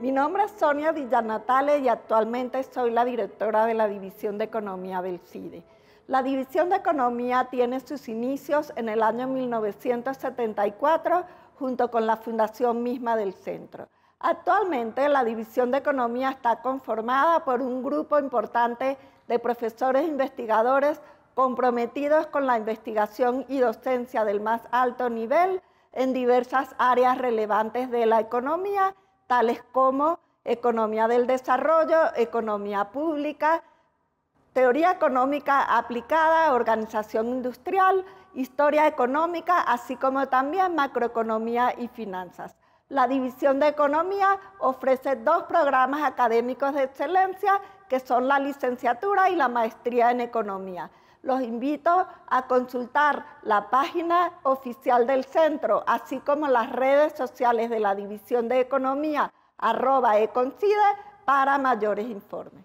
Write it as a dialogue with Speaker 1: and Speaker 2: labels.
Speaker 1: Mi nombre es Sonia Villanatale y actualmente soy la directora de la División de Economía del CIDE. La División de Economía tiene sus inicios en el año 1974 junto con la fundación misma del centro. Actualmente la División de Economía está conformada por un grupo importante de profesores e investigadores comprometidos con la investigación y docencia del más alto nivel en diversas áreas relevantes de la economía tales como economía del desarrollo, economía pública, teoría económica aplicada, organización industrial, historia económica, así como también macroeconomía y finanzas. La División de Economía ofrece dos programas académicos de excelencia, que son la licenciatura y la maestría en economía los invito a consultar la página oficial del centro, así como las redes sociales de la División de Economía, arroba econcide, para mayores informes.